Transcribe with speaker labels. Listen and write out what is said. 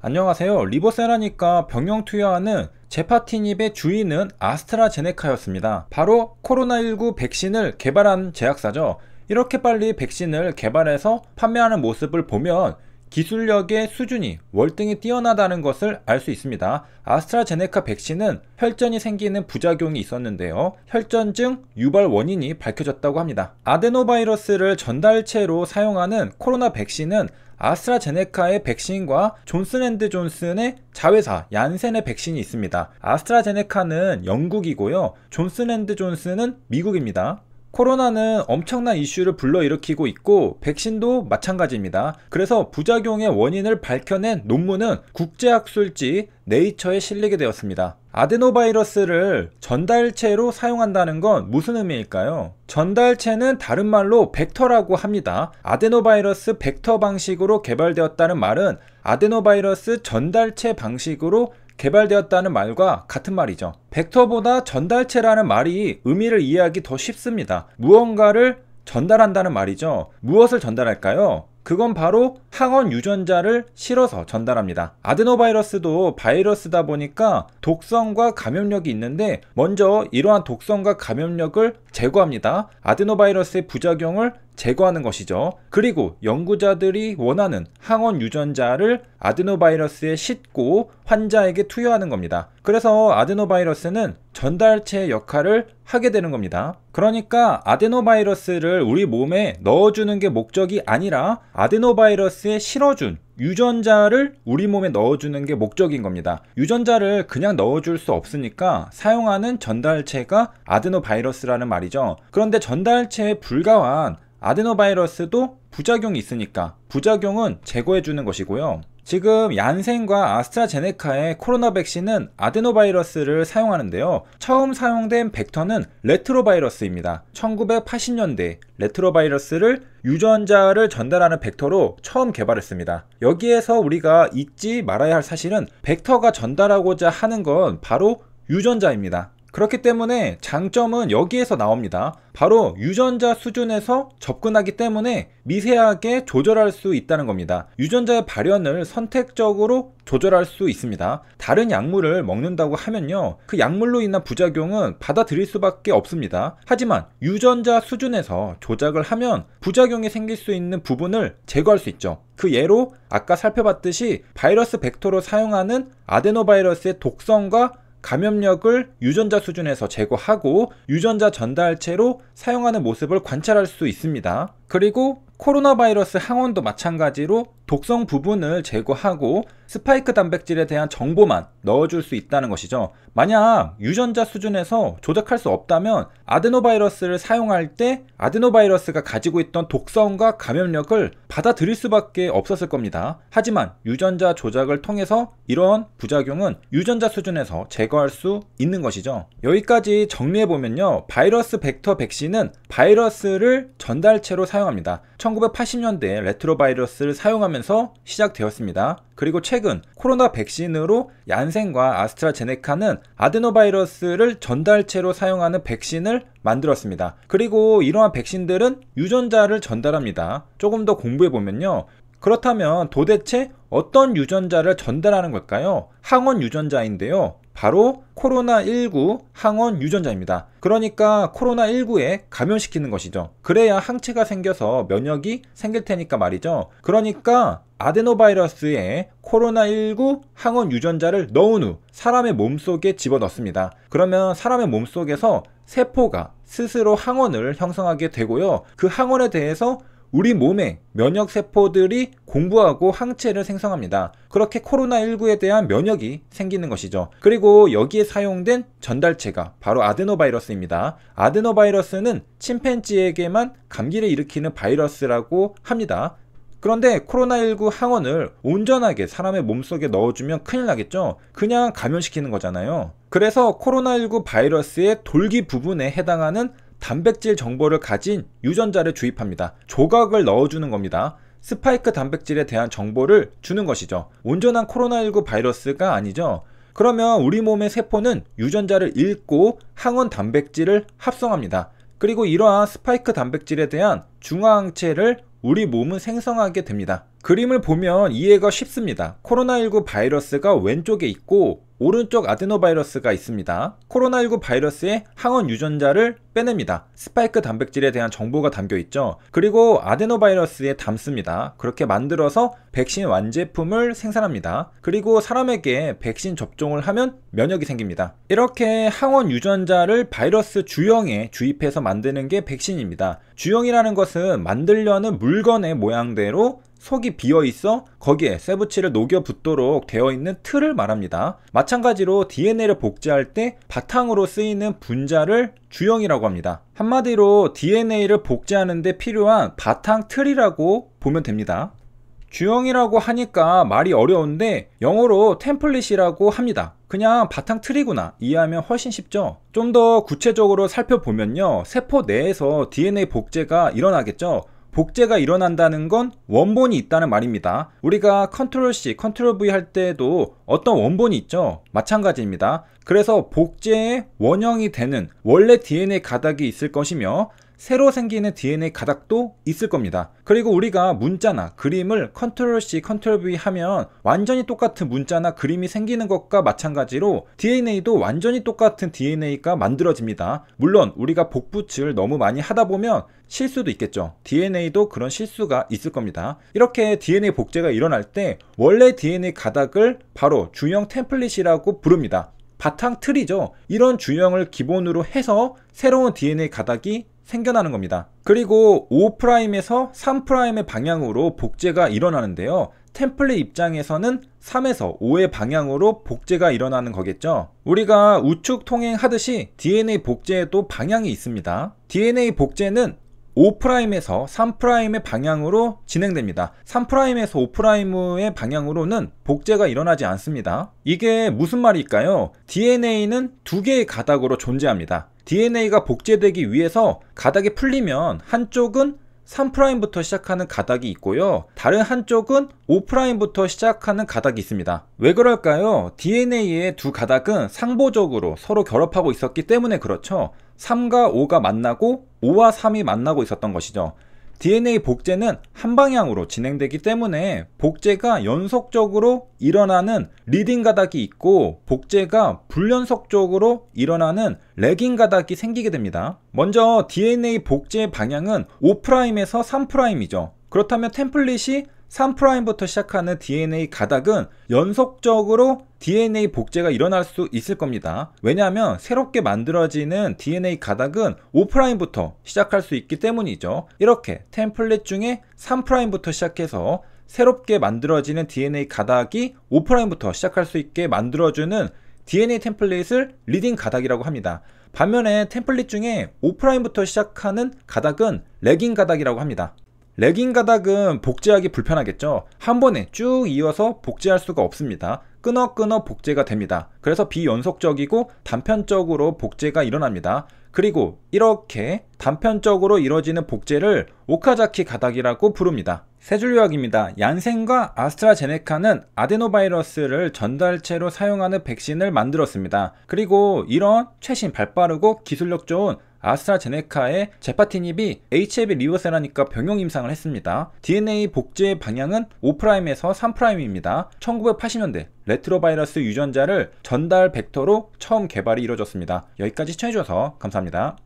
Speaker 1: 안녕하세요. 리버세라니까 병영 투여하는 제파티닙의 주인은 아스트라제네카였습니다. 바로 코로나19 백신을 개발한 제약사죠. 이렇게 빨리 백신을 개발해서 판매하는 모습을 보면 기술력의 수준이 월등히 뛰어나다는 것을 알 수 있습니다. 아스트라제네카 백신은 혈전이 생기는 부작용이 있었는데요. 혈전증 유발 원인이 밝혀졌다고 합니다. 아데노바이러스를 전달체로 사용하는 코로나 백신은 아스트라제네카의 백신과 존슨앤드존슨의 자회사 얀센의 백신이 있습니다. 아스트라제네카는 영국이고요. 존슨앤드존슨은 미국입니다. 코로나는 엄청난 이슈를 불러일으키고 있고 백신도 마찬가지입니다. 그래서 부작용의 원인을 밝혀낸 논문은 국제학술지 네이처에 실리게 되었습니다. 아데노바이러스를 전달체로 사용한다는 건 무슨 의미일까요? 전달체는 다른 말로 벡터라고 합니다. 아데노바이러스 벡터 방식으로 개발되었다는 말은 아데노바이러스 전달체 방식으로 개발되었다는 말과 같은 말이죠. 벡터보다 전달체라는 말이 의미를 이해하기 더 쉽습니다. 무언가를 전달한다는 말이죠. 무엇을 전달할까요? 그건 바로 항원 유전자를 실어서 전달합니다. 아드노바이러스도 바이러스다 보니까 독성과 감염력이 있는데 먼저 이러한 독성과 감염력을 제거합니다. 아드노바이러스의 부작용을 제거하는 것이죠. 그리고 연구자들이 원하는 항원 유전자를 아드노바이러스에 싣고 환자에게 투여하는 겁니다. 그래서 아드노바이러스는 전달체 역할을 하게 되는 겁니다. 그러니까 아데노바이러스를 우리 몸에 넣어주는 게 목적이 아니라 아데노바이러스에 실어준 유전자를 우리 몸에 넣어주는 게 목적인 겁니다. 유전자를 그냥 넣어줄 수 없으니까 사용하는 전달체가 아데노바이러스라는 말이죠. 그런데 전달체에 불과한 아데노바이러스도 부작용이 있으니까 부작용은 제거해주는 것이고요. 지금 얀센과 아스트라제네카의 코로나 백신은 아데노바이러스를 사용하는데요. 처음 사용된 벡터는 레트로바이러스입니다. 1980년대 레트로바이러스를 유전자를 전달하는 벡터로 처음 개발했습니다. 여기에서 우리가 잊지 말아야 할 사실은 벡터가 전달하고자 하는 건 바로 유전자입니다. 그렇기 때문에 장점은 여기에서 나옵니다. 바로 유전자 수준에서 접근하기 때문에 미세하게 조절할 수 있다는 겁니다. 유전자의 발현을 선택적으로 조절할 수 있습니다. 다른 약물을 먹는다고 하면요. 그 약물로 인한 부작용은 받아들일 수밖에 없습니다. 하지만 유전자 수준에서 조작을 하면 부작용이 생길 수 있는 부분을 제거할 수 있죠. 그 예로 아까 살펴봤듯이 바이러스 벡터로 사용하는 아데노바이러스의 독성과 감염력을 유전자 수준에서 제거하고 유전자 전달체로 사용하는 모습을 관찰할 수 있습니다. 그리고 코로나 바이러스 항원도 마찬가지로 독성 부분을 제거하고 스파이크 단백질에 대한 정보만 넣어줄 수 있다는 것이죠. 만약 유전자 수준에서 조작할 수 없다면 아데노바이러스를 사용할 때 아데노바이러스가 가지고 있던 독성과 감염력을 받아들일 수밖에 없었을 겁니다. 하지만 유전자 조작을 통해서 이런 부작용은 유전자 수준에서 제거할 수 있는 것이죠. 여기까지 정리해보면요. 바이러스 벡터 백신은 바이러스를 전달체로 사용 사용합니다. 1980년대 에 레트로 바이러스를 사용하면서 시작되었습니다. 그리고 최근 코로나 백신으로 얀센과 아스트라제네카는 아데노바이러스를 전달체로 사용하는 백신을 만들었습니다. 그리고 이러한 백신들은 유전자를 전달합니다. 조금 더 공부해 보면요. 그렇다면 도대체 어떤 유전자를 전달하는 걸까요? 항원 유전자인데요. 바로 코로나19 항원 유전자입니다. 그러니까 코로나19에 감염시키는 것이죠. 그래야 항체가 생겨서 면역이 생길 테니까 말이죠. 그러니까 아데노바이러스에 코로나19 항원 유전자를 넣은 후 사람의 몸속에 집어넣습니다. 그러면 사람의 몸속에서 세포가 스스로 항원을 형성하게 되고요. 그 항원에 대해서 우리 몸의 면역 세포들이 공부하고 항체를 생성합니다. 그렇게 코로나19에 대한 면역이 생기는 것이죠. 그리고 여기에 사용된 전달체가 바로 아데노바이러스입니다. 아데노바이러스는 침팬지에게만 감기를 일으키는 바이러스라고 합니다. 그런데 코로나19 항원을 온전하게 사람의 몸속에 넣어주면 큰일 나겠죠? 그냥 감염시키는 거잖아요. 그래서 코로나19 바이러스의 돌기 부분에 해당하는 단백질 정보를 가진 유전자를 주입합니다. 조각을 넣어주는 겁니다. 스파이크 단백질에 대한 정보를 주는 것이죠. 온전한 코로나19 바이러스가 아니죠. 그러면 우리 몸의 세포는 유전자를 읽고 항원 단백질을 합성합니다. 그리고 이러한 스파이크 단백질에 대한 중화항체를 우리 몸은 생성하게 됩니다. 그림을 보면 이해가 쉽습니다. 코로나19 바이러스가 왼쪽에 있고 오른쪽 아데노바이러스가 있습니다. 코로나19 바이러스의 항원 유전자를 빼냅니다. 스파이크 단백질에 대한 정보가 담겨 있죠. 그리고 아데노바이러스에 담습니다. 그렇게 만들어서 백신 완제품을 생산합니다. 그리고 사람에게 백신 접종을 하면 면역이 생깁니다. 이렇게 항원 유전자를 바이러스 주형에 주입해서 만드는 게 백신입니다. 주형이라는 것은 만들려는 물건의 모양대로 속이 비어 있어 거기에 세부치를 녹여 붙도록 되어 있는 틀을 말합니다. 마찬가지로 DNA를 복제할 때 바탕으로 쓰이는 분자를 주형이라고 합니다. 한마디로 DNA를 복제하는데 필요한 바탕 틀이라고 보면 됩니다. 주형이라고 하니까 말이 어려운데 영어로 템플릿이라고 합니다. 그냥 바탕 틀이구나 이해하면 훨씬 쉽죠. 좀 더 구체적으로 살펴보면요. 세포 내에서 DNA 복제가 일어나겠죠. 복제가 일어난다는 건 원본이 있다는 말입니다. 우리가 컨트롤 C, 컨트롤 V 할 때도 어떤 원본이 있죠? 마찬가지입니다. 그래서 복제의 원형이 되는 원래 DNA 가닥이 있을 것이며 새로 생기는 DNA 가닥도 있을 겁니다. 그리고 우리가 문자나 그림을 컨트롤 C, 컨트롤 V 하면 완전히 똑같은 문자나 그림이 생기는 것과 마찬가지로 DNA도 완전히 똑같은 DNA가 만들어집니다. 물론 우리가 복붙을 너무 많이 하다 보면 실수도 있겠죠. DNA도 그런 실수가 있을 겁니다. 이렇게 DNA 복제가 일어날 때 원래 DNA 가닥을 바로 중형 템플릿이라고 부릅니다. 바탕 틀이죠. 이런 주형을 기본으로 해서 새로운 DNA 가닥이 생겨나는 겁니다. 그리고 5'에서 3'의 방향으로 복제가 일어나는데요. 템플릿 입장에서는 3에서 5의 방향으로 복제가 일어나는 거겠죠. 우리가 우측 통행하듯이 DNA 복제에도 방향이 있습니다. DNA 복제는 5'에서 3'의 방향으로 진행됩니다. 3'에서 5'의 방향으로는 복제가 일어나지 않습니다. 이게 무슨 말일까요? DNA는 두 개의 가닥으로 존재합니다. DNA가 복제되기 위해서 가닥이 풀리면 한쪽은 3'부터 프라임 시작하는 가닥이 있고요. 다른 한쪽은 5'부터 프라임 시작하는 가닥이 있습니다. 왜 그럴까요? DNA의 두 가닥은 상보적으로 서로 결합하고 있었기 때문에 그렇죠. 3과 5가 만나고 5와 3이 만나고 있었던 것이죠. DNA 복제는 한 방향으로 진행되기 때문에 복제가 연속적으로 일어나는 리딩 가닥이 있고 복제가 불연속적으로 일어나는 레깅 가닥이 생기게 됩니다. 먼저 DNA 복제 방향은 5'에서 3'이죠. 그렇다면 템플릿이 3프라임부터 시작하는 DNA 가닥은 연속적으로 DNA 복제가 일어날 수 있을 겁니다. 왜냐하면 새롭게 만들어지는 DNA 가닥은 5프라임부터 시작할 수 있기 때문이죠. 이렇게 템플릿 중에 3프라임부터 시작해서 새롭게 만들어지는 DNA 가닥이 5프라임부터 시작할 수 있게 만들어주는 DNA 템플릿을 리딩 가닥이라고 합니다. 반면에 템플릿 중에 5프라임부터 시작하는 가닥은 레깅 가닥이라고 합니다. 레깅 가닥은 복제하기 불편하겠죠. 한 번에 쭉 이어서 복제할 수가 없습니다. 끊어끊어 복제가 됩니다. 그래서 비연속적이고 단편적으로 복제가 일어납니다. 그리고 이렇게 단편적으로 이루어지는 복제를 오카자키 가닥이라고 부릅니다. 세 줄 요약입니다. 얀센과 아스트라제네카는 아데노바이러스를 전달체로 사용하는 백신을 만들었습니다. 그리고 이런 최신 발빠르고 기술력 좋은 아스트라제네카의 제파티닙이 HIV 리오세라니까 병용 임상을 했습니다. DNA 복제 방향은 5'에서 3'입니다. 1980년대 레트로바이러스 유전자를 전달 벡터로 처음 개발이 이루어졌습니다. 여기까지 시청해주셔서 감사합니다.